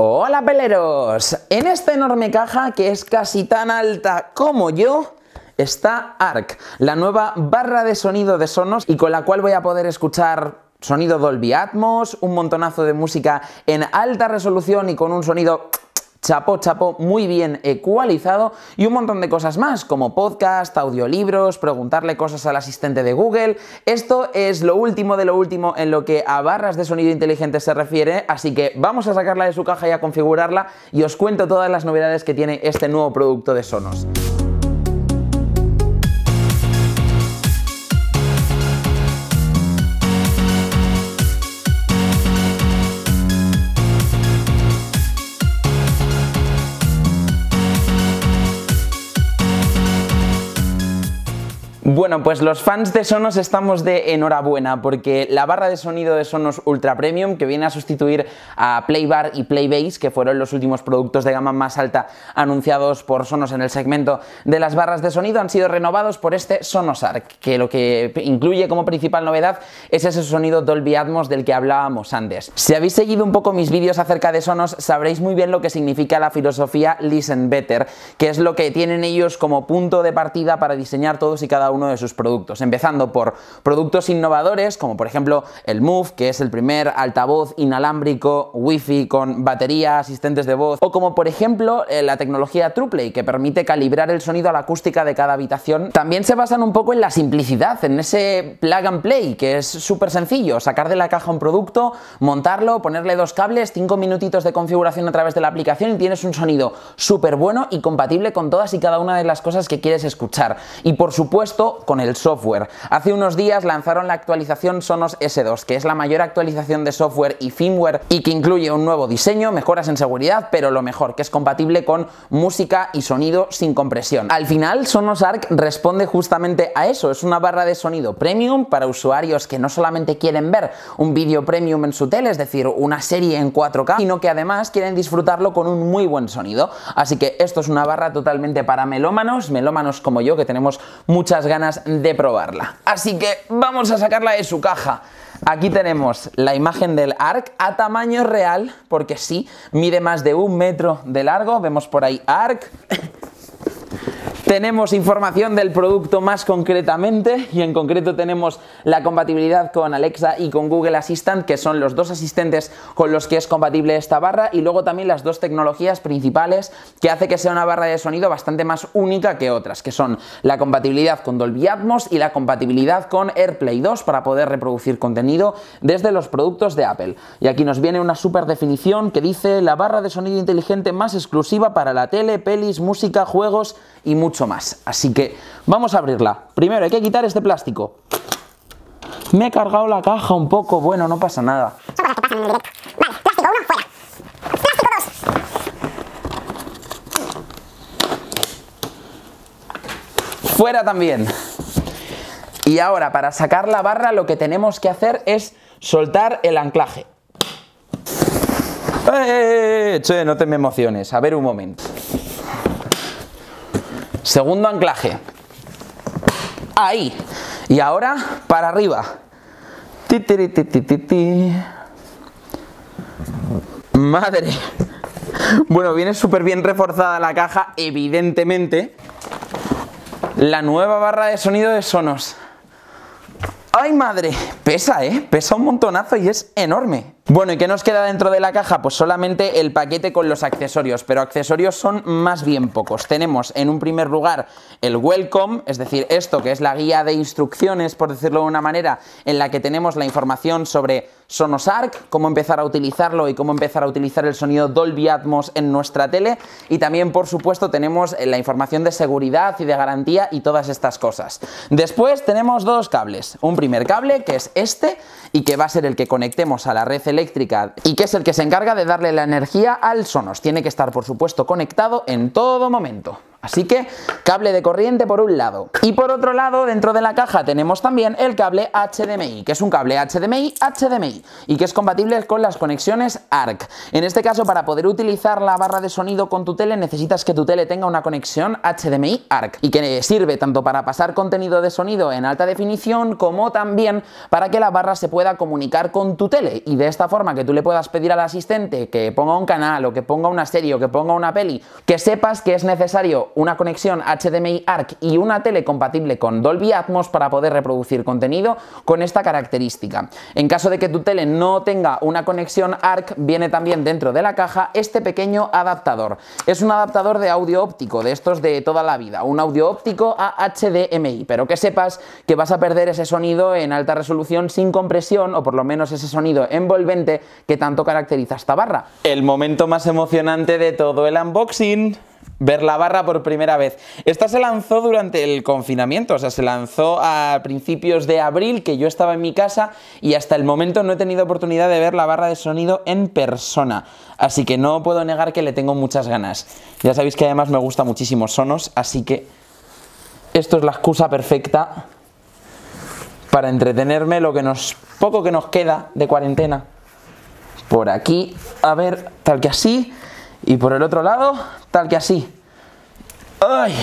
Hola peleros, en esta enorme caja que es casi tan alta como yo, está ARC, la nueva barra de sonido de Sonos y con la cual voy a poder escuchar sonido Dolby Atmos, un montonazo de música en alta resolución y con un sonido Chapo Chapo muy bien ecualizado y un montón de cosas más, como podcast, audiolibros, preguntarle cosas al asistente de Google. Esto es lo último de lo último en lo que a barras de sonido inteligente se refiere, así que vamos a sacarla de su caja y a configurarla y os cuento todas las novedades que tiene este nuevo producto de Sonos. Bueno, pues los fans de Sonos estamos de enhorabuena porque la barra de sonido de Sonos Ultra Premium, que viene a sustituir a Playbar y Playbase, que fueron los últimos productos de gama más alta anunciados por Sonos en el segmento de las barras de sonido, han sido renovados por este Sonos Arc, que lo que incluye como principal novedad es ese sonido Dolby Atmos del que hablábamos antes. Si habéis seguido un poco mis vídeos acerca de Sonos, sabréis muy bien lo que significa la filosofía Listen Better, que es lo que tienen ellos como punto de partida para diseñar todos y cada uno uno de sus productos, empezando por productos innovadores como por ejemplo el Move, que es el primer altavoz inalámbrico Wi-Fi con batería, asistentes de voz, o como por ejemplo eh, la tecnología TruePlay, que permite calibrar el sonido a la acústica de cada habitación. También se basan un poco en la simplicidad, en ese plug and play, que es súper sencillo, sacar de la caja un producto, montarlo, ponerle dos cables, cinco minutitos de configuración a través de la aplicación y tienes un sonido súper bueno y compatible con todas y cada una de las cosas que quieres escuchar. Y por supuesto, con el software. Hace unos días lanzaron la actualización Sonos S2, que es la mayor actualización de software y firmware y que incluye un nuevo diseño, mejoras en seguridad, pero lo mejor, que es compatible con música y sonido sin compresión. Al final, Sonos Arc responde justamente a eso. Es una barra de sonido premium para usuarios que no solamente quieren ver un vídeo premium en su tele, es decir, una serie en 4K, sino que además quieren disfrutarlo con un muy buen sonido. Así que esto es una barra totalmente para melómanos, melómanos como yo, que tenemos muchas ganas de probarla. Así que vamos a sacarla de su caja. Aquí tenemos la imagen del ARC a tamaño real, porque sí, mide más de un metro de largo. Vemos por ahí ARC. Tenemos información del producto más concretamente y en concreto tenemos la compatibilidad con Alexa y con Google Assistant, que son los dos asistentes con los que es compatible esta barra y luego también las dos tecnologías principales que hace que sea una barra de sonido bastante más única que otras, que son la compatibilidad con Dolby Atmos y la compatibilidad con AirPlay 2 para poder reproducir contenido desde los productos de Apple. Y aquí nos viene una super definición que dice la barra de sonido inteligente más exclusiva para la tele, pelis, música, juegos y mucho más. Así que vamos a abrirla. Primero hay que quitar este plástico. Me he cargado la caja un poco, bueno, no pasa nada. fuera. Fuera también. Y ahora, para sacar la barra, lo que tenemos que hacer es soltar el anclaje. ¡Eh, eh, eh, che, no te me emociones. A ver un momento. Segundo anclaje. Ahí. Y ahora para arriba. Madre. Bueno, viene súper bien reforzada la caja, evidentemente. La nueva barra de sonido de Sonos. ¡Ay, madre! Pesa, ¿eh? Pesa un montonazo y es enorme. Bueno, ¿y qué nos queda dentro de la caja? Pues solamente el paquete con los accesorios, pero accesorios son más bien pocos. Tenemos en un primer lugar el Welcome, es decir, esto que es la guía de instrucciones, por decirlo de una manera, en la que tenemos la información sobre Sonos Arc, cómo empezar a utilizarlo y cómo empezar a utilizar el sonido Dolby Atmos en nuestra tele. Y también, por supuesto, tenemos la información de seguridad y de garantía y todas estas cosas. Después tenemos dos cables. Un primer cable, que es este y que va a ser el que conectemos a la red eléctrica y que es el que se encarga de darle la energía al Sonos. Tiene que estar, por supuesto, conectado en todo momento. Así que cable de corriente por un lado. Y por otro lado, dentro de la caja tenemos también el cable HDMI, que es un cable HDMI HDMI y que es compatible con las conexiones ARC. En este caso, para poder utilizar la barra de sonido con tu tele, necesitas que tu tele tenga una conexión HDMI ARC y que sirve tanto para pasar contenido de sonido en alta definición como también para que la barra se pueda comunicar con tu tele y de esta forma que tú le puedas pedir al asistente que ponga un canal o que ponga una serie o que ponga una peli, que sepas que es necesario una conexión HDMI ARC y una tele compatible con Dolby Atmos para poder reproducir contenido con esta característica. En caso de que tu tele no tenga una conexión ARC, viene también dentro de la caja este pequeño adaptador. Es un adaptador de audio óptico, de estos de toda la vida, un audio óptico a HDMI, pero que sepas que vas a perder ese sonido en alta resolución sin compresión, o por lo menos ese sonido envolvente que tanto caracteriza esta barra. El momento más emocionante de todo el unboxing ver la barra por primera vez. Esta se lanzó durante el confinamiento, o sea, se lanzó a principios de abril, que yo estaba en mi casa y hasta el momento no he tenido oportunidad de ver la barra de sonido en persona. Así que no puedo negar que le tengo muchas ganas. Ya sabéis que además me gusta muchísimo Sonos, así que esto es la excusa perfecta para entretenerme lo que nos poco que nos queda de cuarentena. Por aquí, a ver, tal que así. Y por el otro lado, tal que así. ¡Ay!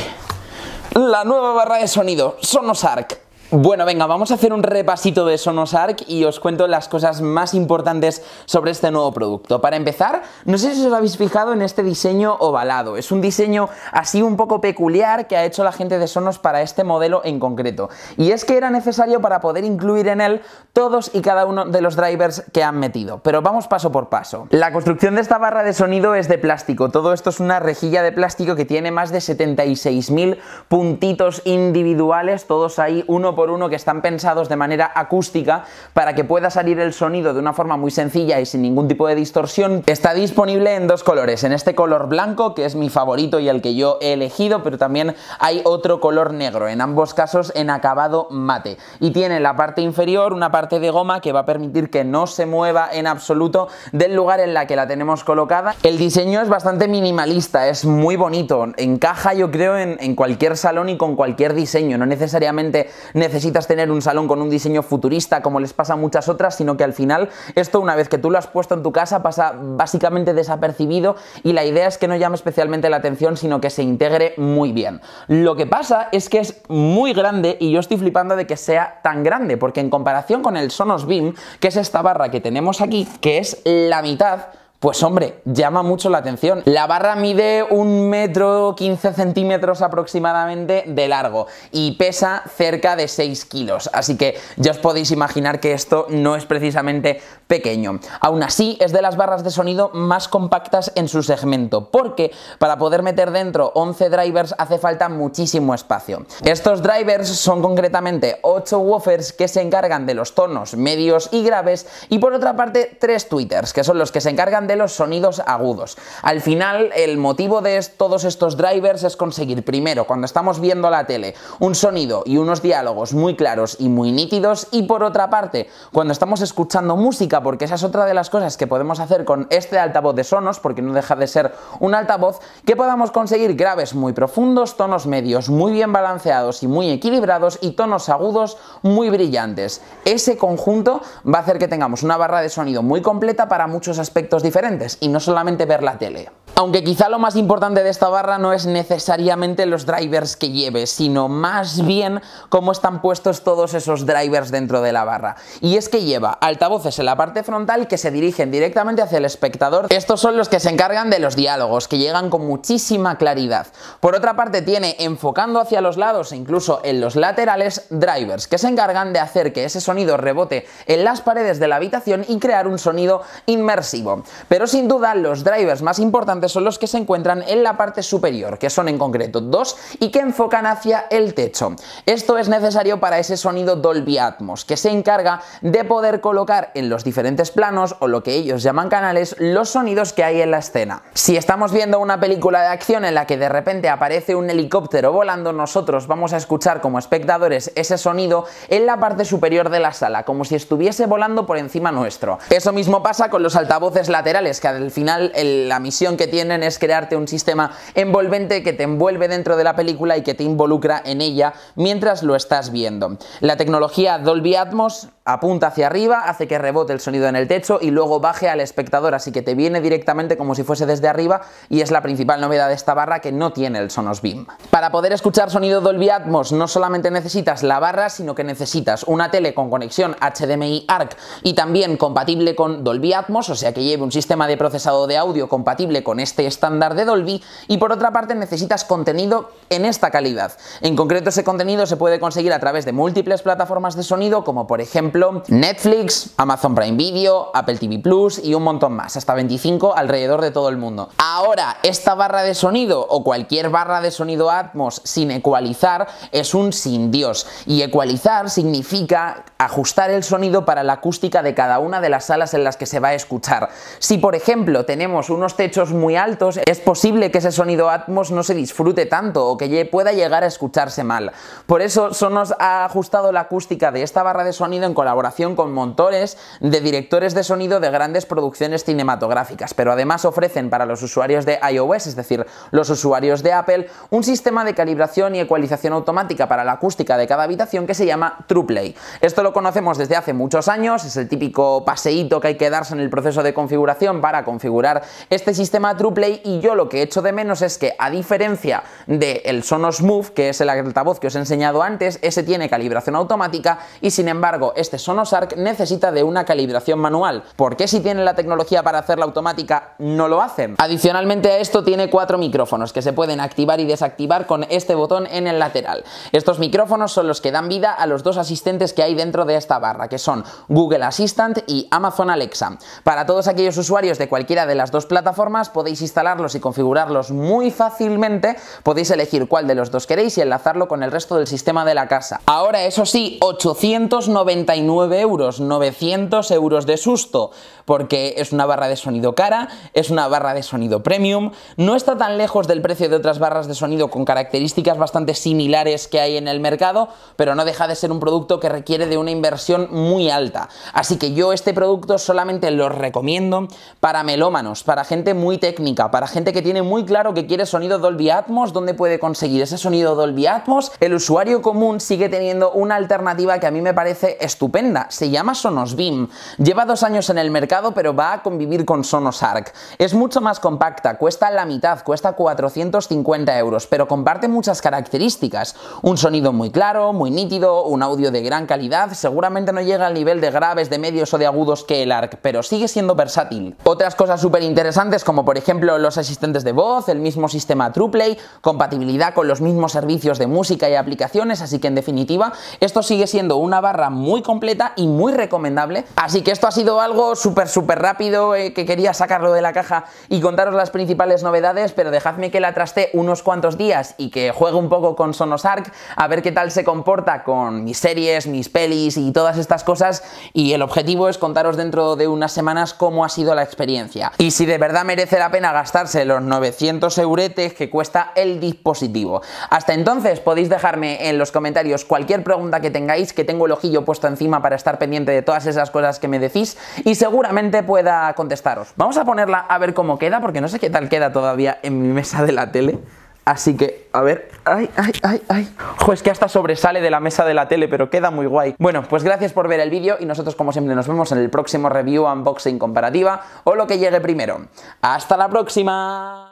La nueva barra de sonido, Sonos Arc. Bueno, venga, vamos a hacer un repasito de Sonos Arc y os cuento las cosas más importantes sobre este nuevo producto. Para empezar, no sé si os habéis fijado en este diseño ovalado. Es un diseño así un poco peculiar que ha hecho la gente de Sonos para este modelo en concreto. Y es que era necesario para poder incluir en él todos y cada uno de los drivers que han metido. Pero vamos paso por paso. La construcción de esta barra de sonido es de plástico. Todo esto es una rejilla de plástico que tiene más de 76.000 puntitos individuales, todos ahí uno por uno que están pensados de manera acústica para que pueda salir el sonido de una forma muy sencilla y sin ningún tipo de distorsión. Está disponible en dos colores, en este color blanco que es mi favorito y el que yo he elegido, pero también hay otro color negro, en ambos casos en acabado mate. Y tiene la parte inferior una parte de goma que va a permitir que no se mueva en absoluto del lugar en la que la tenemos colocada. El diseño es bastante minimalista, es muy bonito, encaja yo creo en, cualquier salón y con cualquier diseño, no necesariamente necesitas tener un salón con un diseño futurista como les pasa a muchas otras, sino que al final esto una vez que tú lo has puesto en tu casa pasa básicamente desapercibido y la idea es que no llame especialmente la atención, sino que se integre muy bien. Lo que pasa es que es muy grande y yo estoy flipando de que sea tan grande, porque en comparación con el Sonos Beam, que es esta barra que tenemos aquí, que es la mitad, pues hombre, llama mucho la atención. La barra mide un metro 15 centímetros aproximadamente de largo y pesa cerca de 6 kilos, así que ya os podéis imaginar que esto no es precisamente pequeño. Aún así, es de las barras de sonido más compactas en su segmento, porque para poder meter dentro 11 drivers hace falta muchísimo espacio. Estos drivers son concretamente 8 woofers que se encargan de los tonos medios y graves y por otra parte 3 tweeters, que son los que se encargan de los sonidos agudos. Al final, el motivo de todos estos drivers es conseguir primero, cuando estamos viendo la tele, un sonido y unos diálogos muy claros y muy nítidos, y por otra parte, cuando estamos escuchando música, porque esa es otra de las cosas que podemos hacer con este altavoz de Sonos, porque no deja de ser un altavoz, que podamos conseguir graves muy profundos, tonos medios muy bien balanceados y muy equilibrados, y tonos agudos muy brillantes. Ese conjunto va a hacer que tengamos una barra de sonido muy completa para muchos aspectos diferentes y no solamente ver la tele. Aunque quizá lo más importante de esta barra no es necesariamente los drivers que lleve, sino más bien cómo están puestos todos esos drivers dentro de la barra. Y es que lleva altavoces en la parte frontal que se dirigen directamente hacia el espectador. Estos son los que se encargan de los diálogos, que llegan con muchísima claridad. Por otra parte tiene, enfocando hacia los lados e incluso en los laterales, drivers, que se encargan de hacer que ese sonido rebote en las paredes de la habitación y crear un sonido inmersivo. Pero sin duda los drivers más importantes son los que se encuentran en la parte superior, que son en concreto dos y que enfocan hacia el techo. Esto es necesario para ese sonido Dolby Atmos, que se encarga de poder colocar en los diferentes planos o lo que ellos llaman canales los sonidos que hay en la escena. Si estamos viendo una película de acción en la que de repente aparece un helicóptero volando, nosotros vamos a escuchar como espectadores ese sonido en la parte superior de la sala, como si estuviese volando por encima nuestro. Eso mismo pasa con los altavoces laterales es que al final la misión que tienen es crearte un sistema envolvente que te envuelve dentro de la película y que te involucra en ella mientras lo estás viendo. La tecnología Dolby Atmos apunta hacia arriba, hace que rebote el sonido en el techo y luego baje al espectador, así que te viene directamente como si fuese desde arriba y es la principal novedad de esta barra que no tiene el Sonos Beam. Para poder escuchar sonido Dolby Atmos no solamente necesitas la barra, sino que necesitas una tele con conexión HDMI ARC y también compatible con Dolby Atmos, o sea que lleve un sistema de procesado de audio compatible con este estándar de Dolby y por otra parte necesitas contenido en esta calidad. En concreto ese contenido se puede conseguir a través de múltiples plataformas de sonido como por ejemplo Netflix, Amazon Prime Video, Apple TV Plus y un montón más, hasta 25 alrededor de todo el mundo. Ahora, esta barra de sonido o cualquier barra de sonido Atmos sin ecualizar es un sin Dios. Y ecualizar significa ajustar el sonido para la acústica de cada una de las salas en las que se va a escuchar. Si por ejemplo tenemos unos techos muy altos, es posible que ese sonido Atmos no se disfrute tanto o que pueda llegar a escucharse mal. Por eso Sonos ha ajustado la acústica de esta barra de sonido en colaboración con montores de directores de sonido de grandes producciones cinematográficas, pero además ofrecen para los usuarios de iOS, es decir, los usuarios de Apple, un sistema de calibración y ecualización automática para la acústica de cada habitación que se llama TruePlay. Esto lo conocemos desde hace muchos años, es el típico paseíto que hay que darse en el proceso de configuración para configurar este sistema TruePlay y yo lo que he hecho de menos es que a diferencia del Sonos Move, que es el altavoz que os he enseñado antes, ese tiene calibración automática y sin embargo este Sonos Arc necesita de una calibración manual. ¿Por qué si tienen la tecnología para hacerla automática no lo hacen? Adicionalmente a esto tiene cuatro micrófonos que se pueden activar y desactivar con este botón en el lateral. Estos micrófonos son los que dan vida a los dos asistentes que hay dentro de esta barra, que son Google Assistant y Amazon Alexa. Para todos aquellos usuarios de cualquiera de las dos plataformas podéis instalarlos y configurarlos muy fácilmente, podéis elegir cuál de los dos queréis y enlazarlo con el resto del sistema de la casa. Ahora, eso sí, 899 9 euros, 900 euros de susto, porque es una barra de sonido cara, es una barra de sonido premium, no está tan lejos del precio de otras barras de sonido con características bastante similares que hay en el mercado, pero no deja de ser un producto que requiere de una inversión muy alta. Así que yo este producto solamente lo recomiendo para melómanos, para gente muy técnica, para gente que tiene muy claro que quiere sonido Dolby Atmos, donde puede conseguir ese sonido Dolby Atmos, el usuario común sigue teniendo una alternativa que a mí me parece estupenda se llama Sonos Beam. Lleva dos años en el mercado, pero va a convivir con Sonos Arc. Es mucho más compacta, cuesta la mitad, cuesta 450 euros, pero comparte muchas características. Un sonido muy claro, muy nítido, un audio de gran calidad, seguramente no llega al nivel de graves, de medios o de agudos que el Arc, pero sigue siendo versátil. Otras cosas súper interesantes como por ejemplo los asistentes de voz, el mismo sistema TruePlay, compatibilidad con los mismos servicios de música y aplicaciones, así que en definitiva esto sigue siendo una barra muy compacta y muy recomendable. Así que esto ha sido algo súper, súper rápido eh, que quería sacarlo de la caja y contaros las principales novedades, pero dejadme que la traste unos cuantos días y que juegue un poco con Sonos Arc, a ver qué tal se comporta con mis series, mis pelis y todas estas cosas. Y el objetivo es contaros dentro de unas semanas cómo ha sido la experiencia. Y si de verdad merece la pena gastarse los 900 euretes que cuesta el dispositivo. Hasta entonces podéis dejarme en los comentarios cualquier pregunta que tengáis, que tengo el ojillo puesto encima para estar pendiente de todas esas cosas que me decís y seguramente pueda contestaros. Vamos a ponerla a ver cómo queda, porque no sé qué tal queda todavía en mi mesa de la tele. Así que, a ver, ay, ay, ay, ay. Ojo, es que hasta sobresale de la mesa de la tele, pero queda muy guay. Bueno, pues gracias por ver el vídeo y nosotros como siempre nos vemos en el próximo review, unboxing, comparativa o lo que llegue primero. ¡Hasta la próxima!